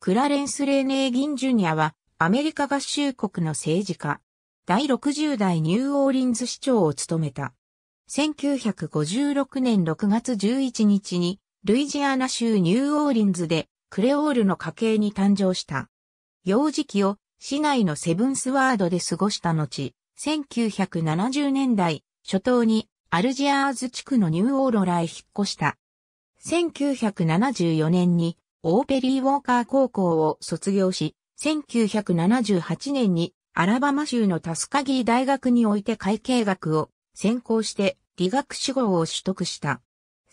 クラレンス・レーネー・ギン・ジュニアは、アメリカ合衆国の政治家。第60代ニューオーリンズ市長を務めた。1956年6月11日に、ルイジアナ州ニューオーリンズで、クレオールの家系に誕生した。幼児期を市内のセブンスワードで過ごした後、1970年代初頭にアルジアーズ地区のニューオーロラへ引っ越した。1974年にオーペリー・ウォーカー高校を卒業し、1978年にアラバマ州のタスカギー大学において会計学を専攻して理学士号を取得した。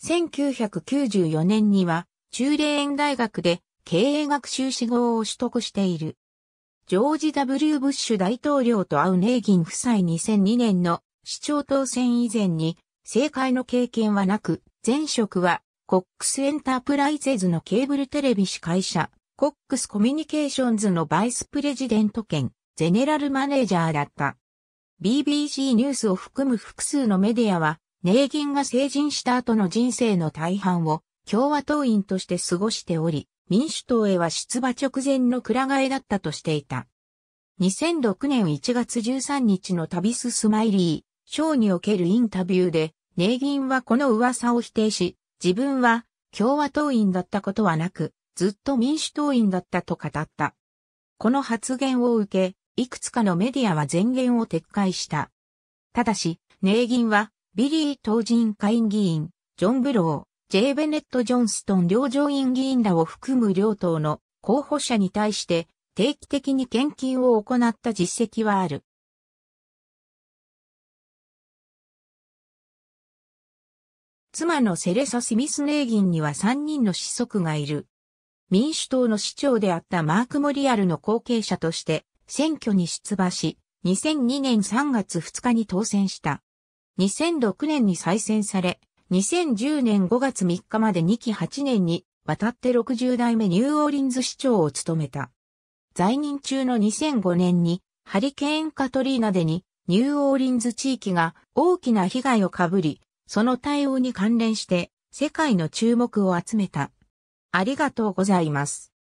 1994年には中霊園大学で経営学修士号を取得している。ジョージ・ W・ ブッシュ大統領と会うネーギン夫妻2002年の市長当選以前に政界の経験はなく、前職はコックスエンタープライゼズのケーブルテレビ司会者、コックスコミュニケーションズのバイスプレジデント兼、ゼネラルマネージャーだった。BBC ニュースを含む複数のメディアは、ネイギンが成人した後の人生の大半を共和党員として過ごしており、民主党へは出馬直前の暗ら替えだったとしていた。2006年1月13日の旅すス・スマイリー、ショーにおけるインタビューで、ネイギンはこの噂を否定し、自分は共和党員だったことはなく、ずっと民主党員だったと語った。この発言を受け、いくつかのメディアは前言を撤回した。ただし、ネギンは、ビリー党人会議員、ジョン・ブロー、ジェー・ベネット・ジョンストン両上院議員らを含む両党の候補者に対して定期的に献金を行った実績はある。妻のセレサ・スミスネーギンには3人の子息がいる。民主党の市長であったマーク・モリアルの後継者として選挙に出馬し、2002年3月2日に当選した。2006年に再選され、2010年5月3日まで2期8年に渡って60代目ニューオーリンズ市長を務めた。在任中の2005年にハリケーンカトリーナでにニューオーリンズ地域が大きな被害をかぶり、その対応に関連して世界の注目を集めた。ありがとうございます。